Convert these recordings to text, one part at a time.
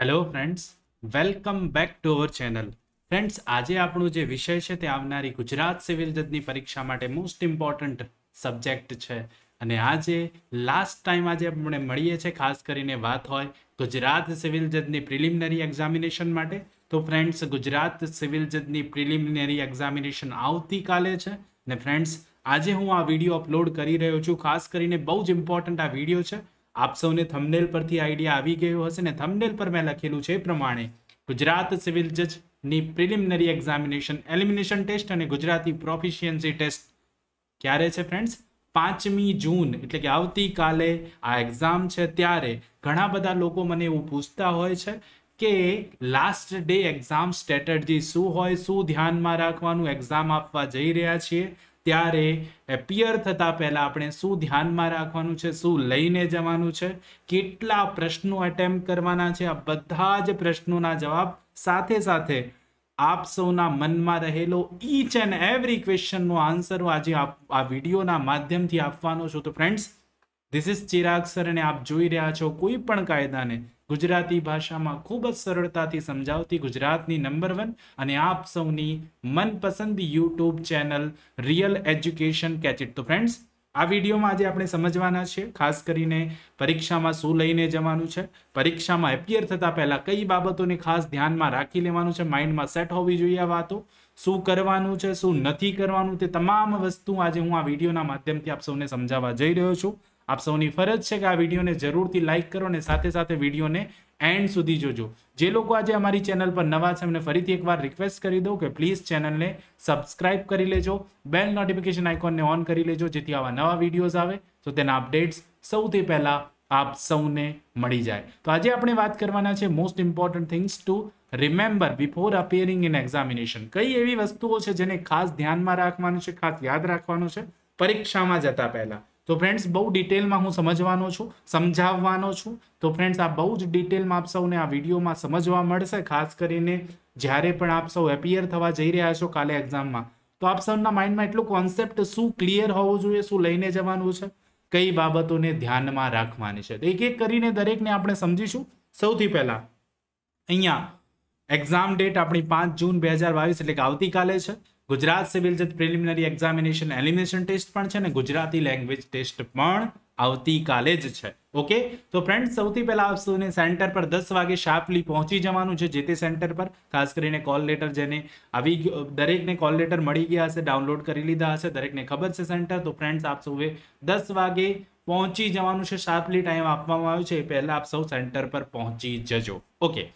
hello friends welcome back to our channel friends આજે આપણું જે વિષય છે તે આવનારી ગુજરાત સિવિલ જજની પરીક્ષા માટે મોસ્ટ ઇમ્પોર્ટન્ટ સબ્જેક્ટ છે અને આજે લાસ્ટ ટાઈમ આજે આપણે મળીએ છીએ ખાસ કરીને વાત હોય ગુજરાત સિવિલ જજની પ્રિલિમિનરી એક્ઝામિનેશન માટે તો ફ્રેન્ડ્સ ગુજરાત સિવિલ જજની પ્રિલિમિનરી એક્ઝામિનેશન આવતીકાલે છે ને ફ્રેન્ડ્સ આજે હું આ વિડીયો અપલોડ કરી રહ્યો છું ખાસ કરીને બહુ જ ઇમ્પોર્ટન્ટ આ વિડીયો છે આપ સૌને થમનેલ પરથી આઈડિયા આવી ગયો હશે ને થમનેલ પર મેં લખેલું છે એ પ્રમાણે ગુજરાત સિવિલ જજની પ્રિલિમિનરી એક્ઝામિનેશન એલિમિનેશન ટેસ્ટ અને ગુજરાતી પ્રોફિશિયન્સી ટેસ્ટ ક્યારે છે ફ્રેન્ડ્સ પાંચમી જૂન એટલે કે આવતીકાલે આ એક્ઝામ છે ત્યારે ઘણા બધા લોકો મને એવું પૂછતા હોય છે કે લાસ્ટ ડે એક્ઝામ સ્ટ્રેટર્જી શું હોય શું ધ્યાનમાં રાખવાનું એક્ઝામ આપવા જઈ રહ્યા છીએ ત્યારે એપિયર થતાં પહેલાં આપણે શું ધ્યાનમાં રાખવાનું છે શું લઈને જવાનું છે કેટલા પ્રશ્નો એટેમ્પ કરવાના છે આ બધા જ પ્રશ્નોના જવાબ સાથે સાથે આપ સૌના મનમાં રહેલો ઈચ એન્ડ એવરી ક્વેશ્ચનનો આન્સર આજે આપ આ વિડીયોના માધ્યમથી આપવાનો છું તો friends this is Chirag sir અને આપ જોઈ રહ્યા છો કોઈ પણ કાયદાને ગુજરાતી ભાષામાં ખૂબ જ સરળતાથી સમજાવતી ગુજરાતની નંબર વન અને આપ સૌની મનપસંદ યુટ્યુબ ચેનલ રિયલ એજ્યુકેશન કેચિટ તો ફ્રેન્ડ્સ આ વિડીયોમાં આજે આપણે સમજવાના છે ખાસ કરીને પરીક્ષામાં શું લઈને જવાનું છે પરીક્ષામાં એપિયર થતાં પહેલાં કઈ બાબતોને ખાસ ધ્યાનમાં રાખી લેવાનું છે માઇન્ડમાં સેટ હોવી જોઈએ આ વાતો શું કરવાનું છે શું નથી કરવાનું તે તમામ વસ્તુ આજે હું આ વિડીયોના માધ્યમથી આપ સૌને સમજાવવા જઈ રહ્યો છું આપ સૌની ફરજ છે કે આ વિડીયોને જરૂરથી લાઇક કરો અને સાથે સાથે વિડીયોને એન્ડ સુધી જોજો જે લોકો આજે અમારી ચેનલ પર નવા છે એમને ફરીથી એકવાર રિક્વેસ્ટ કરી દઉં કે પ્લીઝ ચેનલને સબસ્ક્રાઇબ કરી લેજો બેલ નોટિફિકેશન આઇકોનને ઓન કરી લેજો જેથી આવા નવા વિડીયોઝ આવે તો તેના અપડેટ્સ સૌથી પહેલાં આપ સૌને મળી જાય તો આજે આપણે વાત કરવાના છે most important things to remember before appearing in examination કઈ એવી વસ્તુઓ છે જેને ખાસ ધ્યાનમાં રાખવાનું છે ખાસ યાદ રાખવાનું છે પરીક્ષામાં જતા પહેલાં તો ફ્રેન્ડ્સ બહુ ડિટેલમાં હું સમજવાનો છું સમજાવવાનો છું તો ફ્રેન્ડ્સ આ બહુ જ ડિટેલમાં આપ સૌને આ વિડીયોમાં સમજવા મળશે ખાસ કરીને જ્યારે પણ આપ સૌ એપિયર થવા જઈ રહ્યા છો કાલે એક્ઝામમાં તો આપ સૌના માઇન્ડમાં એટલું કોન્સેપ્ટ શું ક્લિયર હોવું જોઈએ શું લઈને જવાનું છે કઈ બાબતોને ધ્યાનમાં રાખવાની છે તો એક એક કરીને દરેકને આપણે સમજીશું સૌથી પહેલાં અહીંયા એક્ઝામ ડેટ આપણી પાંચ જૂન બે હજાર બાવીસ એટલે કે આવતીકાલે છે ગુજરાત સિવિલ જજ પ્રિલિમિનરી એક્ઝામિનેશન એલિમિનેશન ટેસ્ટ પણ છે ને ગુજરાતી લેંગ્વેજ ટેસ્ટ પણ આવતીકાલે જ છે ઓકે તો ફ્રેન્ડ સૌથી પહેલા આપ સૌને સેન્ટર પર દસ વાગે શાર્પલી પહોંચી જવાનું છે જે તે સેન્ટર પર ખાસ કરીને કોલ લેટર જેને આવી દરેકને કોલ લેટર મળી ગયા હશે ડાઉનલોડ કરી લીધા હશે દરેકને ખબર છે સેન્ટર તો ફ્રેન્ડ્સ આપ સૌએ દસ વાગે પહોંચી જવાનું છે શાર્પલી ટાઈમ આપવામાં આવ્યો છે એ પહેલાં આપ સૌ સેન્ટર પર પહોંચી જજો ઓકે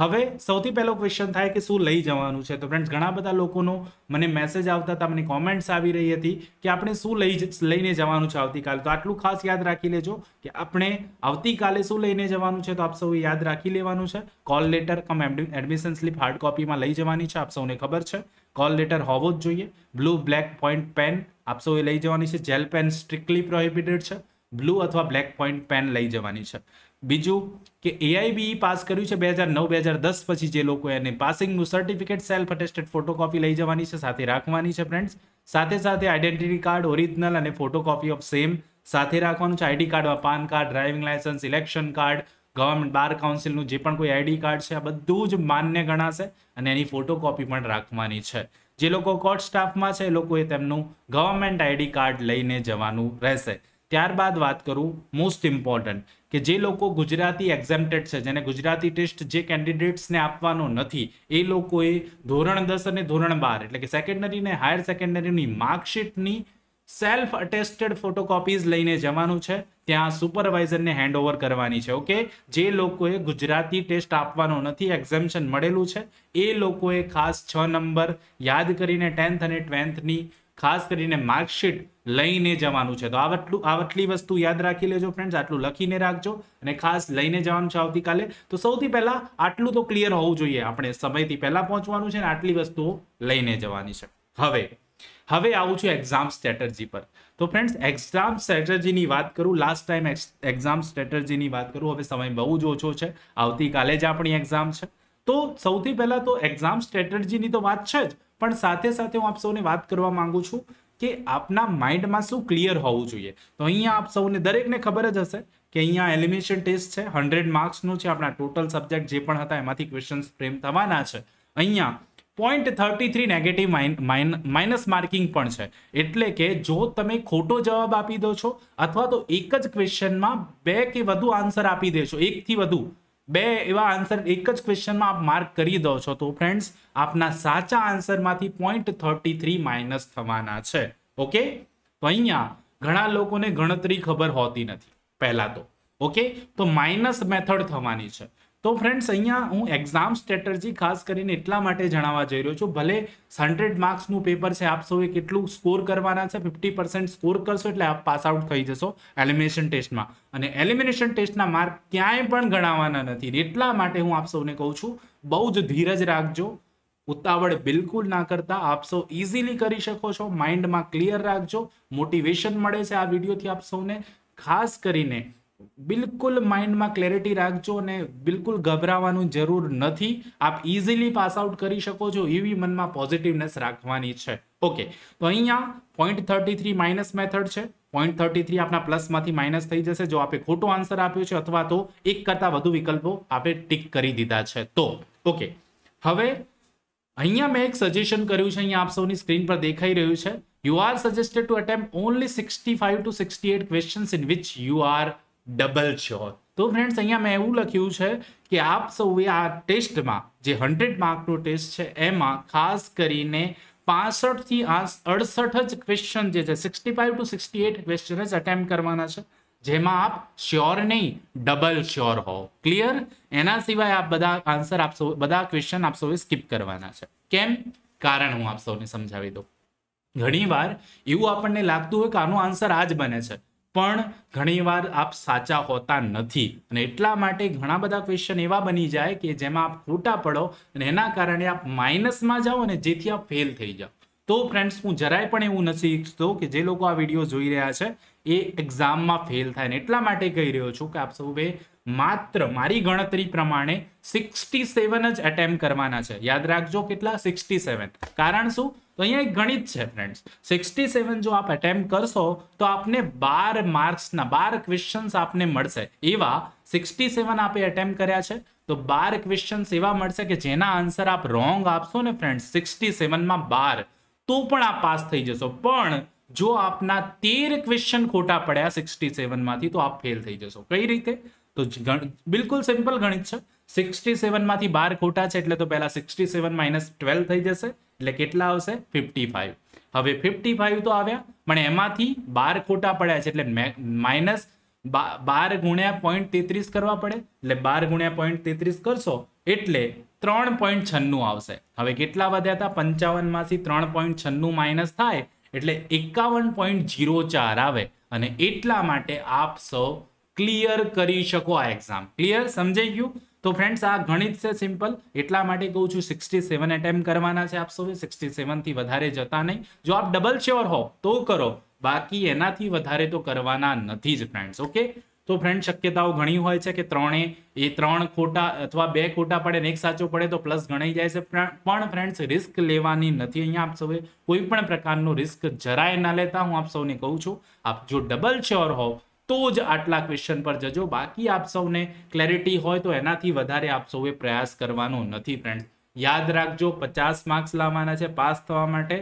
હવે સૌથી પહેલો ક્વેશ્ચન થાય કે શું લઈ જવાનું છે તો ફ્રેન્ડ્સ ઘણા બધા લોકોનો મને મેસેજ આવતા હતા મને કોમેન્ટ્સ આવી રહી હતી કે આપણે શું લઈ લઈને જવાનું છે આવતીકાલે તો આટલું ખાસ યાદ રાખી લેજો કે આપણે આવતીકાલે શું લઈને જવાનું છે તો આપ સૌએ યાદ રાખી લેવાનું છે call letter cum admission slip hard કોપીમાં લઈ જવાની છે આપ સૌને ખબર છે કોલ લેટર હોવો જ જોઈએ બ્લુ બ્લેક પોઈન્ટ પેન આપ સૌએ લઈ જવાની છે જેલ પેન સ્ટ્રિક્ટલી પ્રોહિબિટેડ છે બ્લુ અથવા બ્લેક પોઈન્ટ પેન લઈ જવાની છે બીજું કે એઆઈબીઈ e પાસ કર્યું છે બે હજાર નવ બે હજાર દસ પછી જે લોકો એને પાસિંગનું સર્ટિફિકેટ સેલ્ફ અટેસ્ટેડ ફોટોકોપી લઈ જવાની છે સાથે રાખવાની છે ફ્રેન્ડ્સ સાથે સાથે આઈડેન્ટિટી કાર્ડ ઓરિજિનલ અને ફોટોકોપી ઓફ સેમ સાથે રાખવાનું છે આઈડી કાર્ડમાં PAN card driving licence election card government bar કાઉન્સિલનું જે પણ કોઈ આઈડી કાર્ડ છે આ બધું જ માન્ય ગણાશે અને એની ફોટોકોપી પણ રાખવાની છે જે લોકો કોર્ટ સ્ટાફમાં છે એ લોકોએ તેમનું ગવર્મેન્ટ આઈડી કાર્ડ લઈને જવાનું રહેશે ત્યારબાદ વાત કરું મોસ્ટ ઇમ્પોર્ટન્ટ કે જે લોકો ગુજરાતી એક્ઝામ્ટેડ છે જેને ગુજરાતી ટેસ્ટ જે કેન્ડિડેટ્સને આપવાનો નથી એ લોકોએ ધોરણ દસ અને ધોરણ બાર એટલે કે સેકન્ડરી ને હાયર સેકન્ડરીની માર્કશીટની સેલ્ફ અટેસ્ટેડ ફોટોકોપીઝ લઈને જવાનું છે ત્યાં સુપરવાઇઝરને હેન્ડઓવર કરવાની છે ઓકે જે લોકોએ ગુજરાતી ટેસ્ટ આપવાનો નથી એક્ઝામ્શન મળેલું છે એ લોકોએ ખાસ છ નંબર યાદ કરીને ટેન્થ અને ટ્વેલ્થની ખાસ કરીને માર્કશીટ લઈને જવાનું છે તો આટલું આટલી વસ્તુ યાદ રાખી લેજો ફ્રેન્ડ્સ આટલું લખીને રાખજો અને ખાસ લઈને જવાનું છે આવતીકાલે તો સૌથી પહેલાં આટલું તો ક્લિયર હોવું જોઈએ આપણે સમયથી પહેલાં પહોંચવાનું છે ને આટલી વસ્તુઓ લઈને જવાની છે હવે હવે આવું છું એક્ઝામ સ્ટ્રેટર્જી પર તો ફ્રેન્ડ્સ એક્ઝામ સ્ટ્રેટર્જીની વાત કરું લાસ્ટ ટાઈમ એક્ઝામ સ્ટ્રેટર્જીની વાત કરું હવે સમય બહુ જ ઓછો છે આવતીકાલે જ આપણી એક્ઝામ છે તો સૌથી પહેલાં તો એક્ઝામ સ્ટ્રેટર્જીની તો વાત છે જ પણ સાથે સાથે હું આપ સૌને વાત કરવા માંગુ છું કે આપના માઇન્ડમાં શું ક્લિયર હોવું જોઈએ તો અહીંયા આપ સૌને દરેકને ખબર જ હશે કે અહીંયા એલિમિનેશન ટેસ્ટ છે હંડ્રેડ માર્ક્સનું છે આપણા ટોટલ સબ્જેક્ટ જે પણ હતા એમાંથી ક્વેશ્ચન્સ ફ્રેમ થવાના છે અહીંયા point thirty three negative minus marking પણ છે એટલે કે જો તમે ખોટો જવાબ આપી દો છો અથવા તો એક જ ક્વેશ્ચનમાં બે કે વધુ આન્સર આપી દેશો એકથી વધુ બે એવા આન્સર એક જ ક્વેશ્ચનમાં આપ માર્ક કરી દો છો તો ફ્રેન્ડ્સ આપના સાચા આન્સરમાંથી પોઈન્ટ થર્ટી થ્રી માઇનસ થવાના છે ઓકે તો અહીંયા ઘણા લોકોને ગણતરી ખબર હોતી નથી પહેલા તો ઓકે તો માઇનસ મેથડ થવાની છે તો ફ્રેન્ડ્સ અહીંયા હું એક્ઝામ સ્ટ્રેટર્જી ખાસ કરીને એટલા માટે જણાવવા જઈ રહ્યો છું ભલે હંડ્રેડ માર્ક્સનું પેપર છે આપ સૌએ કેટલું સ્કોર કરવાના છે ફિફ્ટી પર્સન્ટ સ્કોર કરશો એટલે આપ પાસ આઉટ થઈ જશો એલિમિનેશન ટેસ્ટમાં અને એલિમિનેશન ટેસ્ટના માર્ક ક્યાંય પણ ગણાવવાના નથી એટલા માટે હું આપ સૌને કહું છું બહુ જ ધીરજ રાખજો ઉતાવળ બિલકુલ ના કરતા આપ સૌ ઇઝીલી કરી શકો છો માઇન્ડમાં ક્લિયર રાખજો મોટિવેશન મળે છે આ વિડીયોથી આપ સૌને ખાસ કરીને બિલકુલ માઇન્ડમાં ક્લેરિટી રાખજો અને બિલકુલ ગભરાવાનું જરૂર નથી આપ ઇઝીલી પાસ આઉટ કરી શકો છો એવી મનમાં પોઝિટિવનેસ રાખવાની છે ઓકે તો અહીંયા point thirty three minus method છે પોઈન્ટ થર્ટી થ્રી આપણા પ્લસમાંથી માઇનસ થઈ જશે જો આપે ખોટો આન્સર આપ્યો છે અથવા તો એક કરતાં વધુ વિકલ્પો આપણે ટીક કરી દીધા છે તો ઓકે હવે અહીંયા મેં એક સજેશન કર્યું છે અહીંયા આપ સૌની સ્ક્રીન પર દેખાઈ રહ્યું છે you are suggested to attempt only sixty five to sixty eight questions in which you are double shot તો ફ્રેન્ડ્સ અહીંયા મેં એવું લખ્યું છે કે આપ સૌએ આ ટેસ્ટમાં જે હંડ્રેડ માર્કનો ટેસ્ટ છે એમાં ખાસ કરીને પાસઠથી અડસઠ જ ક્વેશ્ચન જે છે sixty five to sixty eight question જ અટેમ્પ કરવાના છે જેમાં આપ શ્યોર નહીં ડબલ શ્યોર હો ક્લિયર એના સિવાય આપ બધા આન્સર આપ સૌ બધા ક્વેશ્ચન આપ સૌએ સ્કીપ કરવાના છે કેમ કારણ હું આપ સૌને સમજાવી દઉં ઘણીવાર એવું આપણને લાગતું હોય કે આનો આન્સર આ જ બને છે પણ ઘણીવાર આપ સાચા હોતા નથી અને એટલા માટે ઘણા બધા ક્વેશ્ચન એવા બની જાય કે જેમાં આપ ખોટા પડો અને એના કારણે આપ માઇનસમાં જાઓ અને જેથી આપ ફેલ થઈ જાઓ તો ફ્રેન્ડ્સ હું જરાય પણ એવું નથી ઈચ્છતો કે જે લોકો આ વિડીયો જોઈ રહ્યા છે એ એક્ઝામમાં ફેલ થાય ને એટલા માટે કહી રહ્યો છું કે આપ સૌએ માત્ર મારી ગણતરી પ્રમાણે સિક્સટી સેવન જ એટેમ્પ કરવાના છે યાદ રાખજો કેટલા સિક્સટી સેવન કારણ શું તો અહીંયા એક ગણિત છે ફ્રેન્ડ્સ સિક્સટી સેવન જો આપ એટેમ્પ કરશો તો આપને બાર માર્ક્સના બાર ક્વેશ્ચન્સ આપને મળશે એવા સિક્સટી સેવન આપે એટેમ્પ કર્યા છે તો બાર ક્વેશ્ચન્સ એવા મળશે કે જેના આન્સર આપ રોંગ આપશો ને ફ્રેન્ડ્સ સિક્સટી સેવનમાં બાર તો પણ આપ પાસ થઈ જશો પણ જો આપના તેર ક્વેશ્ચન ખોટા પડ્યા સિક્સટી સેવનમાંથી તો આપ ફેલ થઈ જશો કઈ રીતે તો બિલકુલ સિમ્પલ ગણિત છે સિક્સટી સેવનમાંથી બાર ખોટા છે એટલે તો પહેલાં સિક્સટી સેવન માઇનસ ટ્વેલ્વ થઈ જશે એટલે કેટલા આવશે ફિફ્ટી ફાઈવ હવે ફિફ્ટી ફાઈવ તો આવ્યા પણ એમાંથી બાર ખોટા પડ્યા છે એટલે માઇનસ બાર ગુણ્યા પોઈન્ટ તેત્રીસ કરવા પડે એટલે બાર ગુણ્યા પોઈન્ટ તેત્રીસ કરશો એટલે ત્રણ પોઈન્ટ છન્નું આવશે હવે કેટલા વધ્યા હતા પંચાવનમાંથી ત્રણ પોઈન્ટ છન્નું માઇનસ થાય એટલે એકાવન પોઈન્ટ જીરો ચાર આવે અને એટલા માટે આપ સૌ ક્લિયર કરી શકો આ એક્ઝામ ક્લિયર સમજાઈ ગયું તો ફ્રેન્ડ્સ આ ગણિત છે સિમ્પલ એટલા માટે કહું છું સિક્સટી સેવન એટેમ્પ કરવાના છે આપ સૌએ સિક્સટી સેવનથી વધારે જતા નહીં જો આપ ડબલ શ્યોર હો તો કરો બાકી એનાથી વધારે તો કરવાના નથી જ ફ્રેન્ડ્સ ઓકે તો ફ્રેન્ડ શક્યતાઓ ઘણી હોય છે કે ત્રણે એ ત્રણ ખોટા અથવા બે ખોટા પડે ને એક સાચો પડે તો પ્લસ ગણાઈ જાય છે પણ ફ્રેન્ડ્સ રિસ્ક લેવાની નથી અહીંયા આપ સૌએ કોઈ પણ પ્રકારનો રિસ્ક જરાય ના લેતા હું આપ સૌને કહું છું આપ જો ડબલ શ્યોર હોવ તો જ આટલા ક્વેશ્ચન પર જજો બાકી આપ સૌને ક્લેરિટી હોય તો એનાથી વધારે આપ સૌએ પ્રયાસ કરવાનો નથી ફ્રેન્ડ યાદ રાખજો પચાસ માર્ક્સ લાવવાના છે પાસ થવા માટે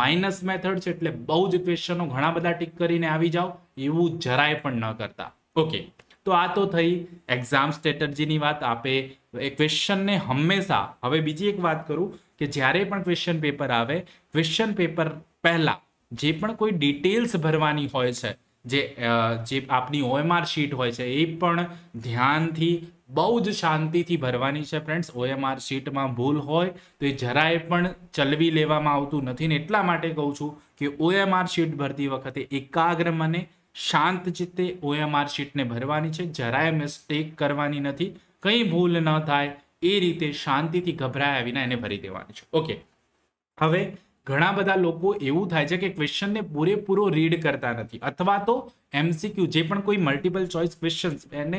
માઇનસ મેથડ છે એટલે બહુ જ ક્વેશ્ચનો ઘણા બધા ટીક કરીને આવી જાઓ એવું જરાય પણ ન કરતા ઓકે તો આ તો થઈ એક્ઝામ સ્ટ્રેટર્જીની વાત આપે એ ક્વેશ્ચનને હંમેશા હવે બીજી એક વાત કરું કે જ્યારે પણ ક્વેશ્ચન પેપર આવે ક્વેશ્ચન પેપર પહેલાં જે પણ કોઈ ડિટેલ્સ ભરવાની હોય છે જે જે આપની ઓએમઆર શીટ હોય છે એ પણ ધ્યાનથી બહુ જ શાંતિથી ભરવાની છે ફ્રેન્ડ્સ ઓએમઆર શીટમાં ભૂલ હોય તો એ જરાય પણ ચલવી લેવામાં આવતું નથી ને એટલા માટે કહું છું કે ઓએમઆર શીટ ભરતી વખતે એકાગ્ર મને શાંત ચિત્તે ઓએમઆર શીટને ભરવાની છે જરાય મિસ્ટેક કરવાની નથી કંઈ ભૂલ ન થાય એ રીતે શાંતિથી ગભરાયા વિના એને ભરી દેવાની છે ઓકે હવે ઘણા બધા લોકો એવું થાય છે કે ક્વેશ્ચનને પૂરેપૂરો રીડ કરતા નથી અથવા તો એમસીક્યુ જે પણ કોઈ મલ્ટિપલ ચોઇસ ક્વેશ્ચન્સ એને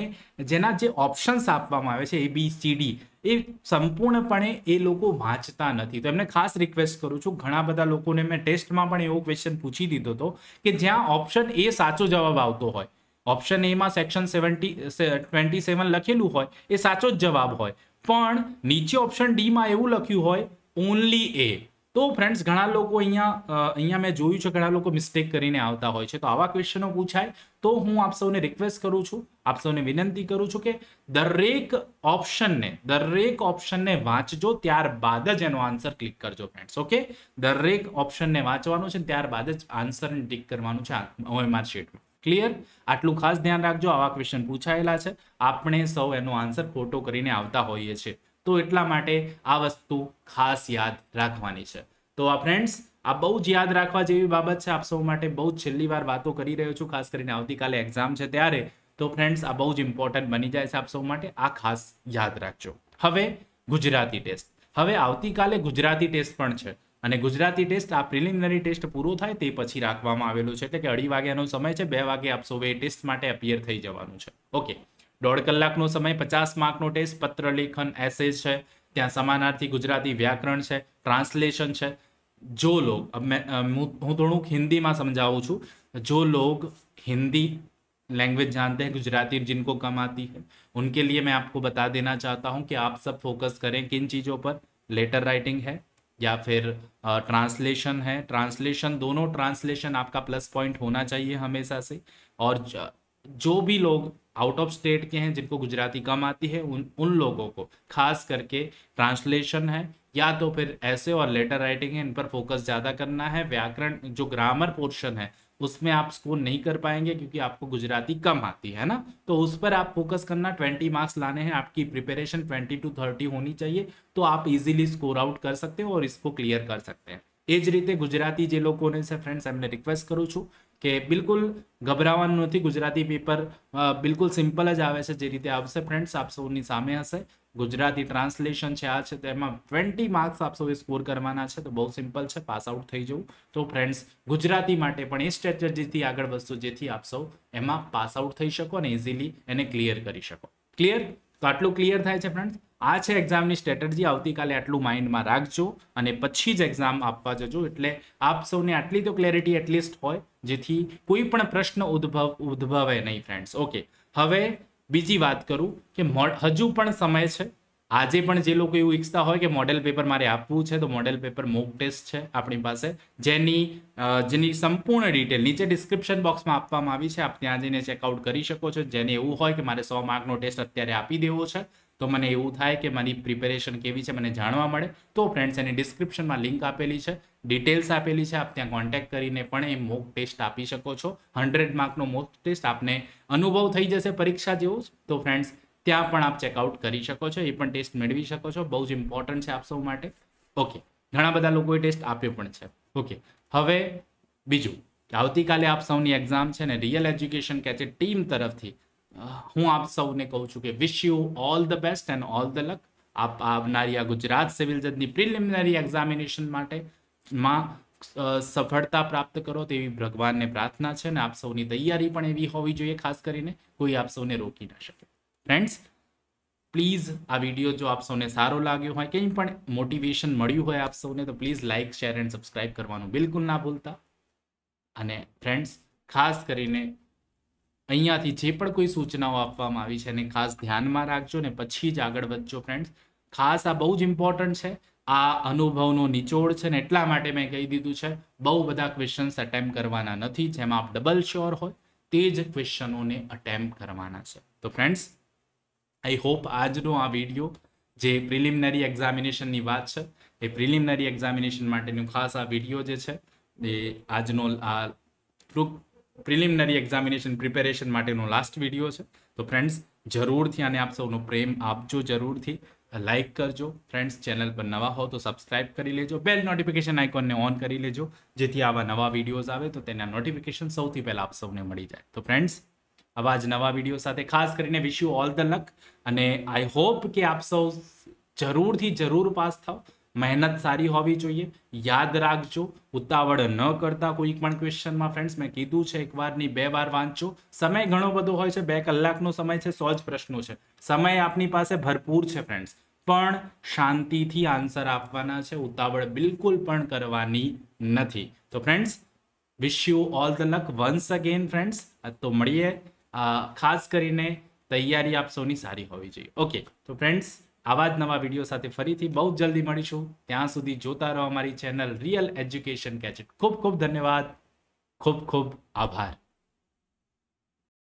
જેના જે ઓપ્શન્સ આપવામાં આવે છે એ બી સી ડી એ સંપૂર્ણપણે એ લોકો વાંચતા નથી તો એમને ખાસ રિક્વેસ્ટ કરું છું ઘણા બધા લોકોને મેં ટેસ્ટમાં પણ એવો ક્વેશ્ચન પૂછી દીધો હતો કે જ્યાં ઓપ્શન એ સાચો જવાબ આવતો હોય ઓપ્શન એમાં સેક્શન સેવન્ટી ટ્વેન્ટી સેવન લખેલું હોય એ સાચો જ જવાબ હોય પણ નીચે ઓપ્શન ડીમાં એવું લખ્યું હોય ઓનલી એ તો ફ્રેન્ડ્સ ઘણા લોકો અહીંયા અહીંયા મેં જોયું છે ઘણા લોકો મિસ્ટેક કરીને આવતા હોય છે તો આવા ક્વેશ્ચનો પૂછાય તો હું આપ સૌને રિક્વેસ્ટ કરું છું આપ સૌને વિનંતી કરું છું કે દરેક ઓપ્શનને દરેક ઓપ્શનને વાંચજો ત્યારબાદ જ એનો આન્સર ક્લિક કરજો ફ્રેન્ડ્સ ઓકે દરેક ઓપ્શનને વાંચવાનું છે ત્યારબાદ જ આન્સરને ટિક કરવાનું છે ઓએમઆર ક્લિયર આટલું ખાસ ધ્યાન રાખજો આવા ક્વેશ્ચન પૂછાયેલા છે આપણે સૌ એનો આન્સર ખોટો કરીને આવતા હોઈએ છીએ તો એટલા માટે આ વસ્તુ ખાસ યાદ રાખવાની છે તો આ ફ્રેન્ડ્સ આ બહુ જ યાદ રાખવા જેવી બાબત છે આપ સૌ માટે બહુ છેલ્લી વાર વાતો કરી રહ્યો છું ખાસ કરીને આવતીકાલે એક્ઝામ છે ત્યારે તો ફ્રેન્ડ્સ આ બહુ જ ઇમ્પોર્ટન્ટ બની જાય છે આપ સૌ માટે આ ખાસ યાદ રાખજો હવે ગુજરાતી ટેસ્ટ હવે આવતીકાલે ગુજરાતી ટેસ્ટ પણ છે અને ગુજરાતી ટેસ્ટ આ પ્રિલિમિનરી ટેસ્ટ પૂરો થાય તે પછી રાખવામાં આવેલું છે એટલે કે અઢી વાગ્યાનો સમય છે બે વાગે આપ એ ટેસ્ટ માટે અપિયર થઈ જવાનું છે ઓકે कलाक ना समय पचास मार्क नो टेस्ट पत्र लेखन એસેજ त्या ત્યાં गुजराती व्याकरण है ट्रांसलेशन है जो लोग अब मैं हूँ थोड़ूक हिंदी में समझा छू जो लोग हिंदी लैंग्वेज जानते हैं गुजराती जिनको कम आती है उनके लिए मैं आपको बता देना चाहता हूँ कि आप सब फोकस करें किन चीज़ों पर लेटर राइटिंग है या फिर ट्रांसलेशन है ट्रांसलेशन दोनों ट्रांसलेशन आपका प्लस पॉइंट होना चाहिए हमेशा से और जो भी लोग आउट ऑफ स्टेट के हैं जिनको गुजराती कम आती है उन उन लोगों को खास करके ट्रांसलेशन है या तो फिर ऐसे और लेटर राइटिंग है इन पर फोकस ज़्यादा करना है व्याकरण जो ग्रामर पोर्शन है उसमें आप स्कोर नहीं कर पाएंगे क्योंकि आपको गुजराती कम आती है ना तो उस पर आप फोकस करना ट्वेंटी मार्क्स लाने हैं आपकी प्रिपरेशन ट्वेंटी टू थर्टी होनी चाहिए तो आप इजीली स्कोर आउट कर सकते हो और इसको क्लियर कर सकते हैं એ જ રીતે ગુજરાતી જે લોકોને છે ફ્રેન્ડ્સ એમને રિક્વેસ્ટ કરું છું કે બિલકુલ ગભરાવાનું નથી ગુજરાતી પેપર બિલકુલ સિમ્પલ જ આવે છે જે રીતે આવશે ફ્રેન્ડ્સ આપ સૌની સામે હશે ગુજરાતી ટ્રાન્સલેશન છે આ છે તેમાં ટ્વેન્ટી માર્ક્સ આપ સૌએ સ્કોર કરવાના છે તો બહુ સિમ્પલ છે પાસ આઉટ થઈ જવું તો ફ્રેન્ડ્સ ગુજરાતી માટે પણ એ સ્ટ્રેટેજીથી આગળ વસ્તુ જેથી આપ સૌ એમાં પાસ આઉટ થઈ શકો અને ઇઝીલી એને ક્લિયર કરી શકો ક્લિયર તો આટલું ક્લિયર થાય છે ફ્રેન્ડ્સ આ છે એક્ઝામની સ્ટ્રેટર્જી આવતીકાલે આટલું માઇન્ડમાં રાખજો અને પછી જ એક્ઝામ આપવા જજો એટલે આપ સૌને આટલી તો ક્લેરિટી એટલીસ્ટ હોય જેથી કોઈ પણ પ્રશ્ન ઉદ્ભવ ઉદ્ભવે નહીં ફ્રેન્ડ્સ ઓકે હવે બીજી વાત કરું કે હજુ પણ સમય છે આજે પણ જે લોકો એવું ઈચ્છતા હોય કે મોડેલ પેપર મારે આપવું છે તો મોડેલ પેપર મોક ટેસ્ટ છે આપણી પાસે જેની જેની સંપૂર્ણ ડિટેલ નીચે ડિસ્ક્રિપ્શન બોક્સમાં આપવામાં આવી છે આપ ત્યાં જઈને ચેકઆઉટ કરી શકો છો જેને એવું હોય કે મારે સો માર્કનો ટેસ્ટ અત્યારે આપી દેવો છે તો મને એવું થાય કે મારી પ્રિપેરેશન કેવી છે મને જાણવા મળે તો ફ્રેન્ડ્સ એની ડિસ્ક્રિપ્શનમાં લિંક આપેલી છે ડિટેલ્સ આપેલી છે આપ ત્યાં કોન્ટેક્ટ કરીને પણ એ મોક ટેસ્ટ આપી શકો છો હંડ્રેડ માર્કનો મોક ટેસ્ટ આપને અનુભવ થઈ જશે પરીક્ષા જેવો તો ફ્રેન્ડ્સ ત્યાં પણ આપ ચેકઆઉટ કરી શકો છો એ પણ ટેસ્ટ મેળવી શકો છો બહુ જ ઇમ્પોર્ટન્ટ છે આપ સૌ માટે ઓકે ઘણા બધા લોકોએ ટેસ્ટ આપ્યો પણ છે ઓકે હવે બીજું આવતીકાલે આપ સૌની એક્ઝામ છે ને રિયલ એજ્યુકેશન કહે છે ટીમ તરફથી હું આપ સૌને કહું છું કે wish you all the best and all the luck આપ આવનારી આ ગુજરાત સિવિલ જજની પ્રિલિમિનરી એક્ઝામિનેશન માટે માં સફળતા પ્રાપ્ત કરો તેવી ભગવાનને પ્રાર્થના છે અને આપ સૌની તૈયારી પણ એવી હોવી જોઈએ ખાસ કરીને કોઈ આપ સૌને રોકી ન શકે ફ્રેન્ડ્સ પ્લીઝ આ વિડીયો જો આપ સૌને સારો લાગ્યો હોય કંઈ પણ મોટિવેશન મળ્યું હોય આપ સૌને તો please like share and subscribe કરવાનું બિલકુલ ના ભૂલતા અને ફ્રેન્ડ્સ ખાસ કરીને અહીંયાથી જે પણ કોઈ સૂચનાઓ આપવામાં આવી છે એને ખાસ ધ્યાનમાં રાખજો ને પછી જ આગળ વધજો ફ્રેન્ડ્સ ખાસ આ બહુ જ ઇમ્પોર્ટન્ટ છે આ અનુભવનો નિચોડ છે ને એટલા માટે મેં કહી દીધું છે બહુ બધા ક્વેશ્ચન્સ અટેમ્પ કરવાના નથી જેમાં આપ ડબલ શ્યોર હોય તે જ ક્વેશ્ચનોને અટેમ્પ કરવાના છે તો ફ્રેન્ડ્સ આઈ હોપ આજનો આ વિડીયો જે પ્રિલિમિનરી એક્ઝામિનેશનની વાત છે એ પ્રિલિમિનરી એક્ઝામિનેશન માટેનું ખાસ આ વિડીયો જે છે એ આજનો આ ટૂંક પ્રિલિમિનરી એક્ઝામિનેશન પ્રિપેરેશન માટેનો લાસ્ટ વિડીયો છે તો ફ્રેન્ડ્સ જરૂરથી આને આપ સૌનો પ્રેમ આપજો જરૂરથી લાઇક કરજો ફ્રેન્ડ્સ ચેનલ પર નવા હો તો સબસ્ક્રાઇબ કરી લેજો બેલ નોટિફિકેશન આઇકોનને ઓન કરી લેજો જેથી આવા નવા વિડીયોઝ આવે તો તેના નોટિફિકેશન સૌથી પહેલાં આપ સૌને મળી જાય તો ફ્રેન્ડ્સ આવા જ નવા વિડીયો સાથે ખાસ કરીને wish you all the luck અને આઈ હોપ કે આપ સૌ જરૂરથી જરૂર પાસ થાવ મહેનત સારી હોવી જોઈએ યાદ રાખજો ઉતાવળ ન કરતા કોઈ પણ ક્વેશ્ચનમાં ફ્રેન્ડ્સ મેં કીધું છે એકવાર ની બે વાર વાંચજો સમય ઘણો બધો હોય છે બે કલાકનો સમય છે સો જ પ્રશ્નો છે સમય આપની પાસે ભરપૂર છે ફ્રેન્ડ્સ પણ શાંતિથી આન્સર આપવાના છે ઉતાવળ બિલકુલ પણ કરવાની નથી તો friends wish you all the luck once again friends તો મળીએ ખાસ કરીને તૈયારી આપ સૌની સારી હોવી જોઈએ ઓકે તો ફ્રેન્ડ્સ આવા જ નવા વિડીયો સાથે ફરીથી બહુ જ જલ્દી મળીશું ત્યાં સુધી જોતા રહો અમારી ચેનલ રિયલ એજ્યુકેશન કેચેટ ખૂબ ખૂબ ધન્યવાદ ખૂબ ખૂબ આભાર